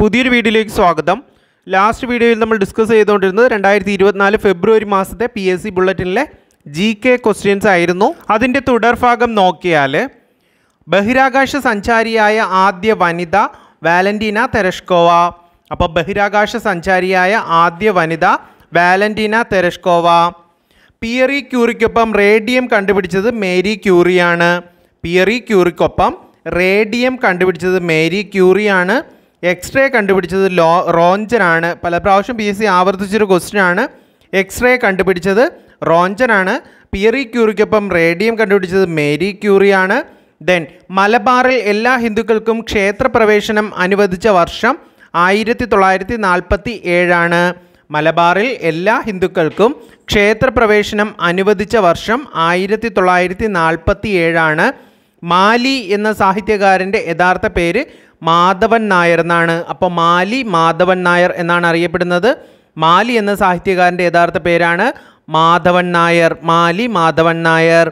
പുതിയൊരു വീഡിയോയിലേക്ക് സ്വാഗതം ലാസ്റ്റ് വീഡിയോയിൽ നമ്മൾ ഡിസ്കസ് ചെയ്തുകൊണ്ടിരുന്നത് രണ്ടായിരത്തി ഇരുപത്തിനാല് ഫെബ്രുവരി മാസത്തെ പി എസ് സി ബുള്ളറ്റിനിലെ ജി കെ ക്വസ്റ്റ്യൻസ് ആയിരുന്നു അതിൻ്റെ തുടർഭാഗം നോക്കിയാൽ ബഹിരാകാശ സഞ്ചാരിയായ ആദ്യ വനിത വാലന്റീന തെരഷ്കോവ അപ്പോൾ ബഹിരാകാശ സഞ്ചാരിയായ ആദ്യ വനിത വാലന്റീന തെരഷ്കോവ പിയറി ക്യൂറിക്കൊപ്പം റേഡിയം കണ്ടുപിടിച്ചത് മേരി ക്യൂറിയാണ് പിയറി ക്യൂറിക്കൊപ്പം റേഡിയം കണ്ടുപിടിച്ചത് മേരി ക്യൂറിയാണ് ആണ് എക്സ്റേ കണ്ടുപിടിച്ചത് ലോ റോഞ്ചനാണ് പല പ്രാവശ്യം പി എസ് സി ആവർത്തിച്ചൊരു ക്വസ്റ്റ്യനാണ് എക്സ്റേ കണ്ടുപിടിച്ചത് റോഞ്ചനാണ് പിയറി ക്യൂറിക്കൊപ്പം റേഡിയം കണ്ടുപിടിച്ചത് മേരി ക്യൂറിയാണ് ദെൻ മലബാറിൽ എല്ലാ ഹിന്ദുക്കൾക്കും ക്ഷേത്രപ്രവേശനം അനുവദിച്ച വർഷം ആയിരത്തി തൊള്ളായിരത്തി നാൽപ്പത്തി ഏഴാണ് മലബാറിൽ എല്ലാ ഹിന്ദുക്കൾക്കും ക്ഷേത്രപ്രവേശനം അനുവദിച്ച വർഷം ആയിരത്തി തൊള്ളായിരത്തി നാൽപ്പത്തി ഏഴാണ് മാലി എന്ന സാഹിത്യകാരൻ്റെ യഥാർത്ഥ പേര് മാധവൻ നായർ എന്നാണ് അപ്പോൾ മാലി മാധവൻ നായർ എന്നാണ് അറിയപ്പെടുന്നത് മാലി എന്ന സാഹിത്യകാരൻ്റെ യഥാർത്ഥ പേരാണ് മാധവൻ നായർ മാലി മാധവൻ നായർ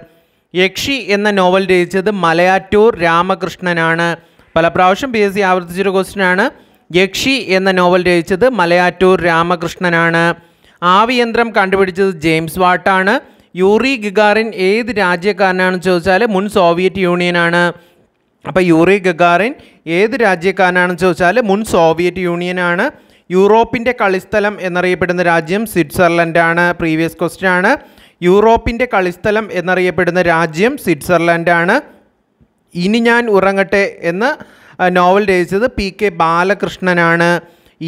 യക്ഷി എന്ന നോവൽ രചിച്ചത് മലയാറ്റൂർ രാമകൃഷ്ണനാണ് പല പ്രാവശ്യം പി എസ് സി ആവർത്തിച്ചൊരു ക്വസ്റ്റ്യനാണ് യക്ഷി എന്ന നോവൽ രചിച്ചത് മലയാറ്റൂർ രാമകൃഷ്ണനാണ് ആവിയന്ത്രം കണ്ടുപിടിച്ചത് ജെയിംസ് വാട്ടാണ് യൂറി ഗിഗാറിൻ ഏത് രാജ്യക്കാരനാണെന്ന് ചോദിച്ചാൽ മുൻ സോവിയറ്റ് യൂണിയനാണ് അപ്പോൾ യൂറി ഗഗാറിൻ ഏത് രാജ്യക്കാരനാണെന്ന് ചോദിച്ചാൽ മുൻ സോവിയറ്റ് യൂണിയനാണ് യൂറോപ്പിൻ്റെ കളിസ്ഥലം എന്നറിയപ്പെടുന്ന രാജ്യം സ്വിറ്റ്സർലൻഡാണ് പ്രീവിയസ് ക്വസ്റ്റ്യൻ ആണ് യൂറോപ്പിൻ്റെ കളിസ്ഥലം എന്നറിയപ്പെടുന്ന രാജ്യം സ്വിറ്റ്സർലൻഡാണ് ഇനി ഞാൻ ഉറങ്ങട്ടെ എന്ന് നോവൽ രചിച്ചത് പി കെ ബാലകൃഷ്ണനാണ്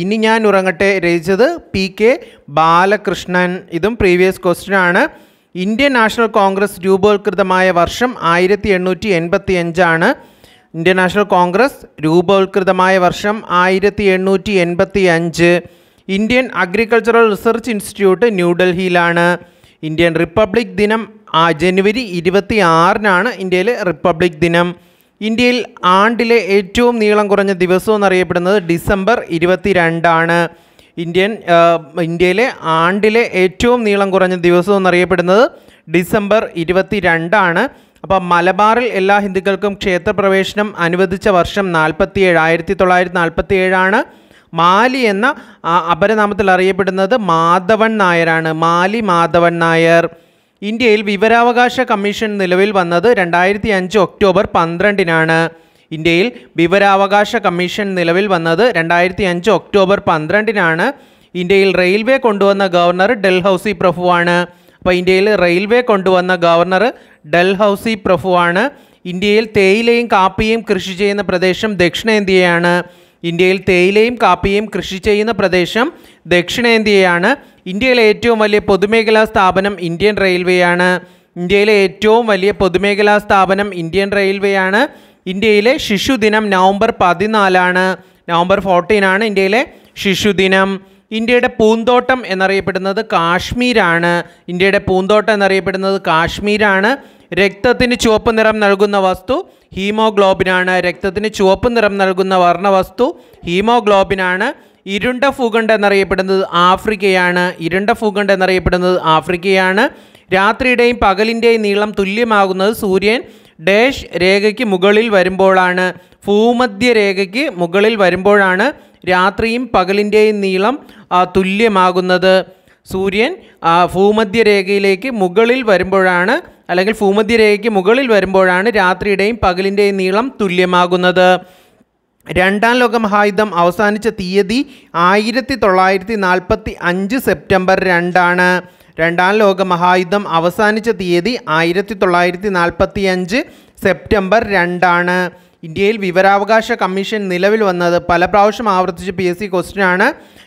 ഇനി ഞാൻ ഉറങ്ങട്ടെ രചിച്ചത് പി കെ ബാലകൃഷ്ണൻ ഇതും പ്രീവിയസ് ക്വസ്റ്റ്യൻ ആണ് ഇന്ത്യൻ നാഷണൽ കോൺഗ്രസ് രൂപവത്കൃതമായ വർഷം ആയിരത്തി എണ്ണൂറ്റി എൺപത്തി അഞ്ചാണ് ഇന്ത്യൻ നാഷണൽ കോൺഗ്രസ് രൂപവത്കൃതമായ വർഷം ആയിരത്തി എണ്ണൂറ്റി എൺപത്തി അഞ്ച് ഇന്ത്യൻ അഗ്രികൾച്ചറൽ റിസർച്ച് ഇൻസ്റ്റിറ്റ്യൂട്ട് ന്യൂഡൽഹിയിലാണ് ഇന്ത്യൻ റിപ്പബ്ലിക് ദിനം ജനുവരി ഇരുപത്തി ആറിനാണ് ഇന്ത്യയിലെ റിപ്പബ്ലിക് ദിനം ഇന്ത്യയിൽ ആണ്ടിലെ ഏറ്റവും നീളം കുറഞ്ഞ ദിവസം എന്നറിയപ്പെടുന്നത് ഡിസംബർ ഇരുപത്തി രണ്ടാണ് ഇന്ത്യൻ ഇന്ത്യയിലെ ആണ്ടിലെ ഏറ്റവും നീളം കുറഞ്ഞ ദിവസം എന്നറിയപ്പെടുന്നത് ഡിസംബർ ഇരുപത്തി രണ്ടാണ് അപ്പോൾ മലബാറിൽ എല്ലാ ഹിന്ദുക്കൾക്കും ക്ഷേത്രപ്രവേശനം അനുവദിച്ച വർഷം നാൽപ്പത്തിയേഴ് ആയിരത്തി തൊള്ളായിരത്തി നാൽപ്പത്തി ഏഴാണ് മാലി എന്ന അപരനാമത്തിൽ അറിയപ്പെടുന്നത് മാധവൻ നായരാണ് മാലി മാധവൻ നായർ ഇന്ത്യയിൽ വിവരാവകാശ കമ്മീഷൻ നിലവിൽ വന്നത് രണ്ടായിരത്തി അഞ്ച് ഒക്ടോബർ പന്ത്രണ്ടിനാണ് ഇന്ത്യയിൽ വിവരാവകാശ കമ്മീഷൻ നിലവിൽ വന്നത് രണ്ടായിരത്തി അഞ്ച് ഒക്ടോബർ പന്ത്രണ്ടിനാണ് ഇന്ത്യയിൽ റെയിൽവേ കൊണ്ടുവന്ന ഗവർണർ ഡൽഹൌസി പ്രഭുവാണ് അപ്പോൾ ഇന്ത്യയിൽ റെയിൽവേ കൊണ്ടുവന്ന ഗവർണർ ഡൽഹൌസി പ്രഭുവാണ് ഇന്ത്യയിൽ തേയിലയും കാപ്പിയും കൃഷി ചെയ്യുന്ന പ്രദേശം ദക്ഷിണേന്ത്യയാണ് ഇന്ത്യയിൽ തേയിലയും കാപ്പിയും കൃഷി ചെയ്യുന്ന പ്രദേശം ദക്ഷിണേന്ത്യയാണ് ഇന്ത്യയിലെ ഏറ്റവും വലിയ പൊതുമേഖലാ സ്ഥാപനം ഇന്ത്യൻ റെയിൽവേയാണ് ഇന്ത്യയിലെ ഏറ്റവും വലിയ പൊതുമേഖലാ സ്ഥാപനം ഇന്ത്യൻ റെയിൽവേയാണ് ഇന്ത്യയിലെ ശിശുദിനം നവംബർ പതിനാലാണ് നവംബർ ഫോർട്ടീനാണ് ആണ് ഇന്ത്യയിലെ ശിശുദിനം ഇന്ത്യയുടെ പൂന്തോട്ടം എന്നറിയപ്പെടുന്നത് കാശ്മീരാണ് ഇന്ത്യയുടെ പൂന്തോട്ടം എന്നറിയപ്പെടുന്നത് കാശ്മീരാണ് രക്തത്തിന് ചുവപ്പ് നിറം നൽകുന്ന വസ്തു ഹീമോഗ്ലോബിനാണ് രക്തത്തിന് ചുവപ്പ് നിറം നൽകുന്ന വർണ്ണവസ്തു ഹീമോഗ്ലോബിനാണ് ഇരുണ്ട ഭൂഖണ്ഡം എന്നറിയപ്പെടുന്നത് ആഫ്രിക്കയാണ് ഇരുണ്ട ഭൂഖണ്ഡം എന്നറിയപ്പെടുന്നത് ആഫ്രിക്കയാണ് രാത്രിയുടെയും പകലിൻ്റെയും നീളം തുല്യമാകുന്നത് സൂര്യൻ ഡാഷ് രേഖയ്ക്ക് മുകളിൽ വരുമ്പോഴാണ് ഭൂമധ്യ രേഖയ്ക്ക് മുകളിൽ വരുമ്പോഴാണ് രാത്രിയും പകലിൻ്റെയും നീളം തുല്യമാകുന്നത് സൂര്യൻ ഭൂമധ്യരേഖയിലേക്ക് മുകളിൽ വരുമ്പോഴാണ് അല്ലെങ്കിൽ ഭൂമധ്യരേഖയ്ക്ക് മുകളിൽ വരുമ്പോഴാണ് രാത്രിയുടെയും പകലിൻ്റെയും നീളം തുല്യമാകുന്നത് രണ്ടാം ലോകമഹായുദ്ധം അവസാനിച്ച തീയതി ആയിരത്തി തൊള്ളായിരത്തി നാൽപ്പത്തി അഞ്ച് സെപ്റ്റംബർ രണ്ടാണ് രണ്ടാം ലോകമഹായുദ്ധം അവസാനിച്ച തീയതി ആയിരത്തി തൊള്ളായിരത്തി നാൽപ്പത്തി അഞ്ച് സെപ്റ്റംബർ രണ്ടാണ് ഇന്ത്യയിൽ വിവരാവകാശ കമ്മീഷൻ നിലവിൽ വന്നത് പല പ്രാവശ്യം ആവർത്തിച്ച് പി എസ് സി ക്വസ്റ്റ്യൻ ആണ്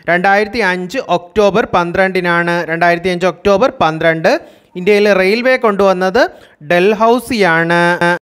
രണ്ടായിരത്തി അഞ്ച് ഒക്ടോബർ പന്ത്രണ്ടിനാണ് രണ്ടായിരത്തി അഞ്ച് ഒക്ടോബർ പന്ത്രണ്ട് ഇന്ത്യയിൽ റെയിൽവേ കൊണ്ടുവന്നത് ഡൽഹൌസിയാണ്